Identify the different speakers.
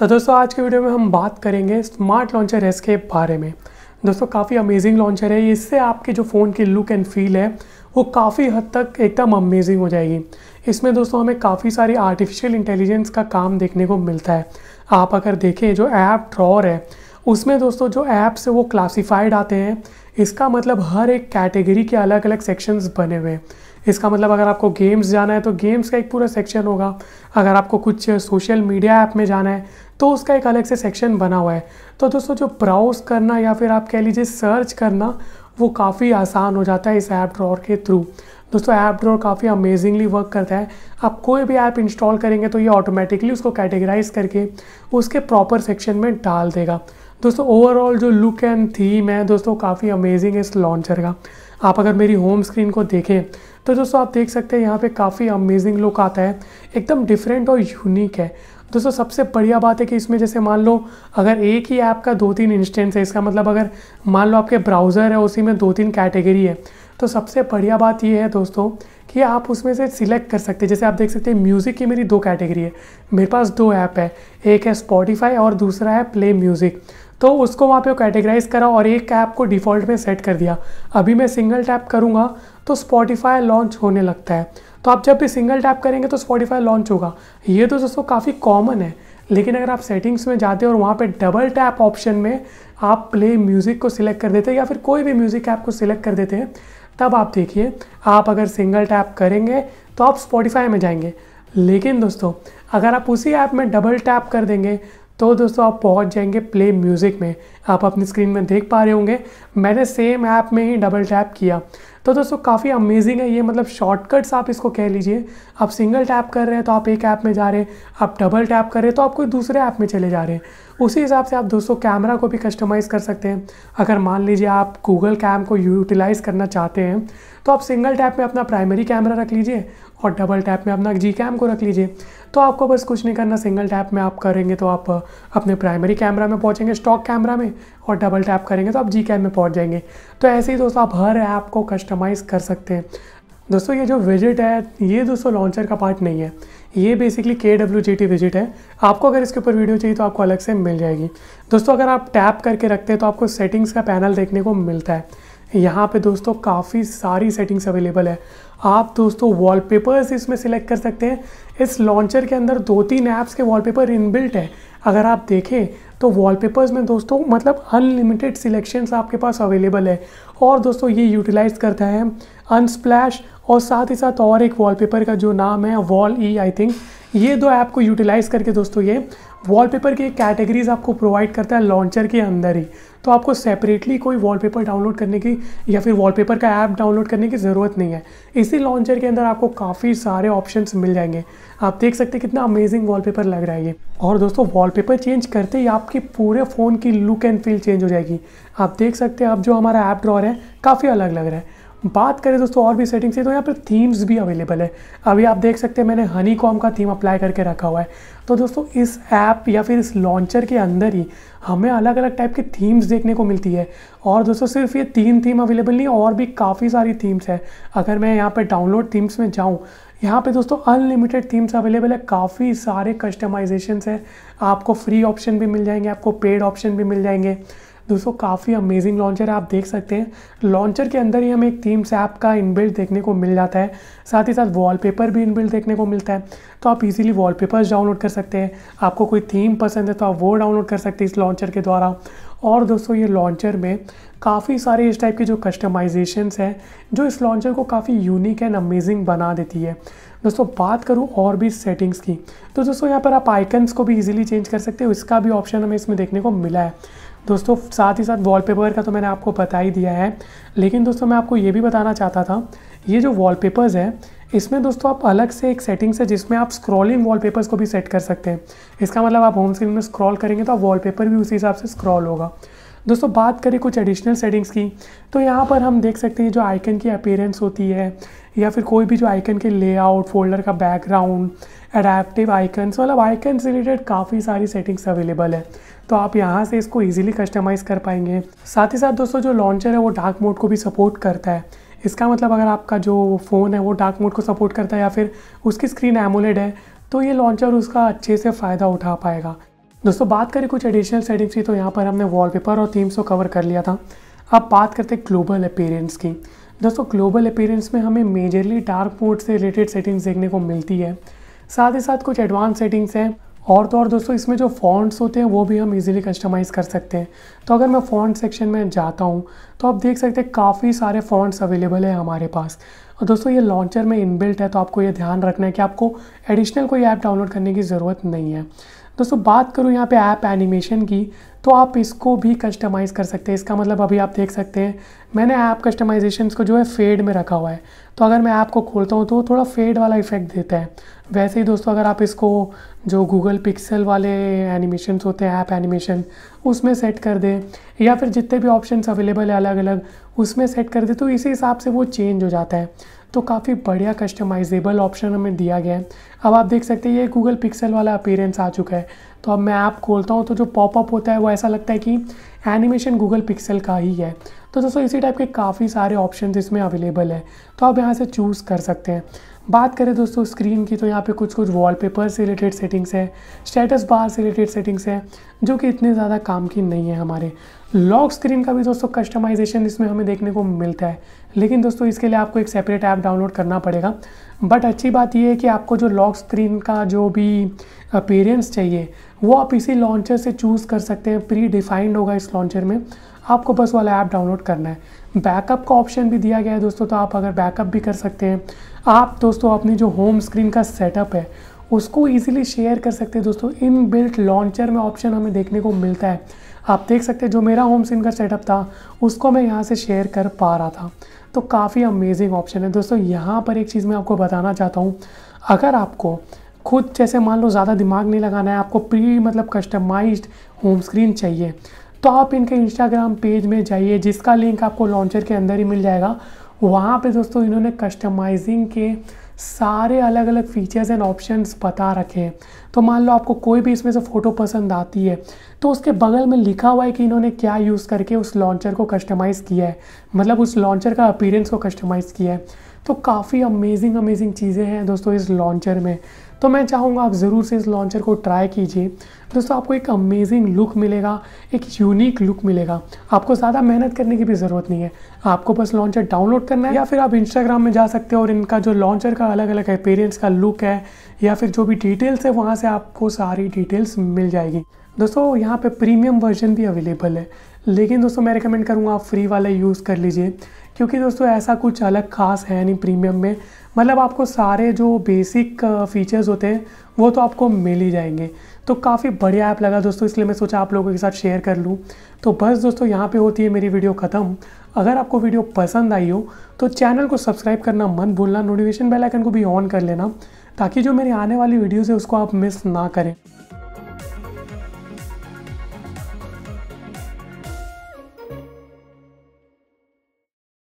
Speaker 1: तो दोस्तों आज के वीडियो में हम बात करेंगे स्मार्ट लॉन्चर एस के बारे में दोस्तों काफ़ी अमेजिंग लॉन्चर है इससे आपके जो फ़ोन की लुक एंड फील है वो काफ़ी हद तक एकदम अमेजिंग हो जाएगी इसमें दोस्तों हमें काफ़ी सारी आर्टिफिशियल इंटेलिजेंस का काम देखने को मिलता है आप अगर देखें जो ऐप ड्रॉर है उसमें दोस्तों जो ऐप्स है वो क्लासीफाइड आते हैं इसका मतलब हर एक कैटेगरी के अलग अलग सेक्शंस बने हुए हैं इसका मतलब अगर आपको गेम्स जाना है तो गेम्स का एक पूरा सेक्शन होगा अगर आपको कुछ सोशल मीडिया ऐप में जाना है तो उसका एक अलग से सेक्शन बना हुआ है तो दोस्तों जो ब्राउज़ करना या फिर आप कह लीजिए सर्च करना वो काफ़ी आसान हो जाता है इस ऐप ड्रॉर के थ्रू दोस्तों ऐप ड्रॉर काफ़ी अमेजिंगली वर्क करता है आप कोई भी ऐप इंस्टॉल करेंगे तो ये ऑटोमेटिकली उसको कैटेगराइज करके उसके प्रॉपर सेक्शन में डाल देगा दोस्तों ओवरऑल जो लुक एंड थीम है दोस्तों काफ़ी अमेजिंग है इस लॉन्चर का आप अगर मेरी होम स्क्रीन को देखें तो दोस्तों आप देख सकते हैं यहाँ पे काफ़ी अमेजिंग लुक आता है एकदम डिफरेंट और यूनिक है दोस्तों सबसे बढ़िया बात है कि इसमें जैसे मान लो अगर एक ही ऐप का दो तीन इंस्टेंस है इसका मतलब अगर मान लो आपके ब्राउज़र है उसी में दो तीन कैटेगरी है तो सबसे बढ़िया बात ये है दोस्तों कि आप उसमें से सिलेक्ट कर सकते हैं जैसे आप देख सकते हैं म्यूज़िक की मेरी दो कैटेगरी है मेरे पास दो ऐप है एक है स्पॉटिफाई और दूसरा है प्ले म्यूज़िक तो उसको वहाँ पे कैटेगराइज़ करा और एक ऐप को डिफ़ॉल्ट में सेट कर दिया अभी मैं सिंगल टैप करूँगा तो स्पॉटिफाई लॉन्च होने लगता है तो आप जब भी सिंगल टैप करेंगे तो स्पॉटिफाई लॉन्च होगा ये तो दोस्तों काफ़ी कॉमन है लेकिन अगर आप सेटिंग्स में जाते हो और वहाँ पे डबल टैप ऑप्शन में आप प्ले म्यूज़िक को सिलेक्ट कर देते हैं या फिर कोई भी म्यूज़िक ऐप को सिलेक्ट कर देते हैं तब आप देखिए आप अगर सिंगल टैप करेंगे तो आप स्पॉटिफाई में जाएंगे लेकिन दोस्तों अगर आप उसी ऐप में डबल टैप कर देंगे तो दोस्तों आप पहुंच जाएंगे प्ले म्यूज़िक में आप अपनी स्क्रीन में देख पा रहे होंगे मैंने सेम ऐप में ही डबल टैप किया तो दोस्तों काफ़ी अमेजिंग है ये मतलब शॉर्टकट्स आप इसको कह लीजिए आप सिंगल टैप कर रहे हैं तो आप एक ऐप में जा रहे हैं आप डबल टैप कर रहे हैं तो आप कोई दूसरे ऐप में चले जा रहे हैं उसी हिसाब से आप दोस्तों कैमरा को भी कस्टमाइज़ कर सकते हैं अगर मान लीजिए आप गूगल कैम को यूटिलाइज़ करना चाहते हैं तो आप सिंगल टैप में अपना प्राइमरी कैमरा रख लीजिए और डबल टैप में अपना जी कैम को रख लीजिए तो आपको बस कुछ नहीं करना सिंगल टैप में आप करेंगे तो आप अपने प्राइमरी कैमरा में पहुंचेंगे स्टॉक कैमरा में और डबल टैप करेंगे तो आप जी कैम में पहुंच जाएंगे तो ऐसे ही दोस्तों आप हर ऐप को कस्टमाइज़ कर सकते हैं दोस्तों ये जो विजिट है ये दोस्तों लॉन्चर का पार्ट नहीं है ये बेसिकली के डब्ल्यू जी टी विजिट है आपको अगर इसके ऊपर वीडियो चाहिए तो आपको अलग से मिल जाएगी दोस्तों अगर आप टैप करके रखते हैं तो आपको सेटिंग्स का पैनल देखने को मिलता है यहाँ पे दोस्तों काफ़ी सारी सेटिंग्स अवेलेबल है आप दोस्तों वॉलपेपर्स इसमें सिलेक्ट कर सकते हैं इस लॉन्चर के अंदर दो तीन ऐप्स के वॉलपेपर इनबिल्ट है अगर आप देखें तो वॉलपेपर्स में दोस्तों मतलब अनलिमिटेड सिलेक्शंस आपके पास अवेलेबल है और दोस्तों ये यूटिलाइज़ करता है अनस्प्लैश और साथ ही साथ और एक वॉलपेपर का जो नाम है वॉल ई आई थिंक ये दो ऐप को यूटिलाइज़ करके दोस्तों ये वॉलपेपर की कैटेगरीज आपको प्रोवाइड करता है लॉन्चर के अंदर ही तो आपको सेपरेटली कोई वॉलपेपर डाउनलोड करने की या फिर वॉलपेपर का ऐप डाउनलोड करने की ज़रूरत नहीं है इसी लॉन्चर के अंदर आपको काफ़ी सारे ऑप्शंस मिल जाएंगे आप देख सकते हैं कितना अमेजिंग वॉलपेपर लग रहा है ये और दोस्तों वॉलपेपर चेंज करते ही आपके पूरे फ़ोन की लुक एंड फील चेंज हो जाएगी आप देख सकते हैं आप जो हमारा ऐप ड्रॉर है काफ़ी अलग लग रहा है बात करें दोस्तों और भी सेटिंग्स से तो यहाँ पर थीम्स भी अवेलेबल है अभी आप देख सकते हैं मैंने हनी कॉम का थीम अप्लाई करके रखा हुआ है तो दोस्तों इस ऐप या फिर इस लॉन्चर के अंदर ही हमें अलग अलग टाइप की थीम्स देखने को मिलती है और दोस्तों सिर्फ ये तीन थीम अवेलेबल नहीं और भी काफ़ी सारी थीम्स है अगर मैं यहाँ पर डाउनलोड थीम्स में जाऊँ यहाँ पे दोस्तों अनलिमिटेड थीम्स अवेलेबल है काफ़ी सारे कस्टमाइजेशंस है आपको फ्री ऑप्शन भी मिल जाएंगे आपको पेड ऑप्शन भी मिल जाएंगे दोस्तों काफ़ी अमेजिंग लॉन्चर है आप देख सकते हैं लॉन्चर के अंदर ही हमें एक थीम्स ऐप का इनबिल्ट देखने को मिल जाता है साथ ही साथ वॉलपेपर भी इनबिल्ट देखने को मिलता है तो आप इजीली वॉलपेपर्स डाउनलोड कर सकते हैं आपको कोई थीम पसंद है तो आप वो डाउनलोड कर सकते हैं इस लॉन्चर के द्वारा और दोस्तों ये लॉन्चर में काफ़ी सारे इस टाइप के जो कस्टमाइजेशंस हैं जो इस लॉन्चर को काफ़ी यूनिक एंड अमेजिंग बना देती है दोस्तों बात करूँ और भी सेटिंग्स की तो दोस्तों यहाँ पर आप आइकन्स को भी इजीली चेंज कर सकते हो इसका भी ऑप्शन हमें इसमें देखने को मिला है दोस्तों साथ ही साथ वॉलपेपर का तो मैंने आपको बता ही दिया है लेकिन दोस्तों मैं आपको ये भी बताना चाहता था ये जो वॉलपेपर्स है इसमें दोस्तों आप अलग से एक सेटिंग्स है जिसमें आप स्क्रॉलिंग वॉलपेपर्स को भी सेट कर सकते हैं इसका मतलब आप होम स्क्रीन में स्क्रॉल करेंगे तो आप वॉलपेपर भी उसी हिसाब से स्क्रॉल होगा दोस्तों बात करें कुछ एडिशनल सेटिंग्स की तो यहाँ पर हम देख सकते हैं जो आइकन की अपेयरेंस होती है या फिर कोई भी जो आइकन के लेआउट फोल्डर का बैकग्राउंड अडेप्टिव आइकन्स मतलब आइकन से रिलेटेड काफ़ी सारी सेटिंग्स अवेलेबल है तो आप यहाँ से इसको ईजिली कस्टमाइज़ कर पाएंगे साथ ही साथ दोस्तों जो लॉन्चर है वो डार्क मोड को भी सपोर्ट करता है इसका मतलब अगर आपका जो फ़ोन है वो डार्क मोड को सपोर्ट करता है या फिर उसकी स्क्रीन एमोलेड है तो ये लॉन्चर उसका अच्छे से फ़ायदा उठा पाएगा दोस्तों बात करें कुछ एडिशनल सेटिंग्स की तो यहाँ पर हमने वॉलपेपर और थीम्स को कवर कर लिया था अब बात करते हैं ग्लोबल अपेयरेंस की दोस्तों ग्लोबल अपेयरेंस में हमें मेजरली डार्क मोड से रिलेटेड सेटिंग्स देखने को मिलती है साथ ही साथ कुछ एडवांस सेटिंग्स हैं और तो और दोस्तों इसमें जो फॉन्ट्स होते हैं वो भी हम इजीली कस्टमाइज़ कर सकते हैं तो अगर मैं फॉन्ट सेक्शन में जाता हूँ तो आप देख सकते हैं काफ़ी सारे फॉन्ट्स अवेलेबल है हमारे पास और दोस्तों ये लॉन्चर में इनबिल्ट है तो आपको ये ध्यान रखना है कि आपको एडिशनल कोई ऐप डाउनलोड करने की ज़रूरत नहीं है दोस्तों बात करूँ यहाँ पे ऐप एनिमेशन की तो आप इसको भी कस्टमाइज़ कर सकते हैं इसका मतलब अभी आप देख सकते हैं मैंने ऐप कस्टमाइजेशन को जो है फेड में रखा हुआ है तो अगर मैं ऐप को खोलता हूँ तो थोड़ा फेड वाला इफेक्ट देता है वैसे ही दोस्तों अगर आप इसको जो गूगल पिक्सल वाले एनिमेशन होते हैं ऐप एनिमेशन उसमें सेट कर दें या फिर जितने भी ऑप्शन अवेलेबल है अलग अलग उसमें सेट कर दें तो इसी हिसाब से वो चेंज हो जाता है तो काफ़ी बढ़िया कस्टमाइजेबल ऑप्शन हमें दिया गया है अब आप देख सकते हैं ये गूगल पिक्सल वाला अपीरेंस आ चुका है तो अब मैं ऐप खोलता हूँ तो जो पॉपअप होता है वो ऐसा लगता है कि एनिमेशन गूगल पिक्सल का ही है तो दोस्तों इसी टाइप के काफ़ी सारे ऑप्शन इसमें अवेलेबल है तो आप यहाँ से चूज़ कर सकते हैं बात करें दोस्तों स्क्रीन की तो यहाँ पे कुछ कुछ वॉलपेपर से रिलेटेड सेटिंग्स है स्टेटस बार से रिलेटेड सेटिंग्स है जो कि इतने ज़्यादा काम की नहीं है हमारे लॉक स्क्रीन का भी दोस्तों कस्टमाइजेशन इसमें हमें देखने को मिलता है लेकिन दोस्तों इसके लिए आपको एक सेपरेट ऐप डाउनलोड करना पड़ेगा बट अच्छी बात यह है कि आपको जो लॉक स्क्रीन का जो भी अपेरेंस चाहिए वो आप इसी लॉन्चर से चूज़ कर सकते हैं प्री डिफाइंड होगा इस लॉन्चर में आपको बस वाला ऐप डाउनलोड करना है बैकअप का ऑप्शन भी दिया गया है दोस्तों तो आप अगर बैकअप भी कर सकते हैं आप दोस्तों अपनी जो होम स्क्रीन का सेटअप है उसको इजीली शेयर कर सकते हैं दोस्तों इन बिल्ट लॉन्चर में ऑप्शन हमें देखने को मिलता है आप देख सकते हैं जो मेरा होम सीन का सेटअप था उसको मैं यहाँ से शेयर कर पा रहा था तो काफ़ी अमेजिंग ऑप्शन है दोस्तों यहाँ पर एक चीज़ मैं आपको बताना चाहता हूँ अगर आपको खुद जैसे मान लो ज़्यादा दिमाग नहीं लगाना है आपको प्री मतलब कस्टमाइज होम स्क्रीन चाहिए तो आप इनके इंस्टाग्राम पेज में जाइए जिसका लिंक आपको लॉन्चर के अंदर ही मिल जाएगा वहाँ पे दोस्तों इन्होंने कस्टमाइजिंग के सारे अलग अलग फीचर्स एंड ऑप्शंस बता रखे हैं तो मान लो आपको कोई भी इसमें से फ़ोटो पसंद आती है तो उसके बगल में लिखा हुआ है कि इन्होंने क्या यूज़ करके उस लॉन्चर को कस्टमाइज़ किया है मतलब उस लॉन्चर का अपीरेंस को कस्टमाइज़ किया है तो काफ़ी अमेजिंग अमेजिंग चीज़ें हैं दोस्तों इस लॉन्चर में तो मैं चाहूँगा आप ज़रूर से इस लॉन्चर को ट्राई कीजिए दोस्तों आपको एक अमेजिंग लुक मिलेगा एक यूनिक लुक मिलेगा आपको ज़्यादा मेहनत करने की भी ज़रूरत नहीं है आपको बस लॉन्चर डाउनलोड करना है या फिर आप इंस्टाग्राम में जा सकते हो और इनका जो लॉन्चर का अलग अलग अपीरेंस का लुक है या फिर जो भी डिटेल्स है वहाँ से आपको सारी डिटेल्स मिल जाएगी दोस्तों यहाँ पे प्रीमियम वर्जन भी अवेलेबल है लेकिन दोस्तों मैं रिकमेंड करूँगा आप फ्री वाला यूज़ कर लीजिए क्योंकि दोस्तों ऐसा कुछ अलग खास है नहीं प्रीमियम में मतलब आपको सारे जो बेसिक फीचर्स होते हैं वो तो आपको मिल ही जाएंगे तो काफ़ी बढ़िया ऐप लगा दोस्तों इसलिए मैं सोचा आप लोगों के साथ शेयर कर लूँ तो बस दोस्तों यहाँ पे होती है मेरी वीडियो ख़त्म अगर आपको वीडियो पसंद आई हो तो चैनल को सब्सक्राइब करना मन भूलना नोटिफिकेशन बेलाइकन आइकन को भी ऑन कर लेना ताकि जो मेरी आने वाली वीडियोज़ है उसको आप मिस ना करें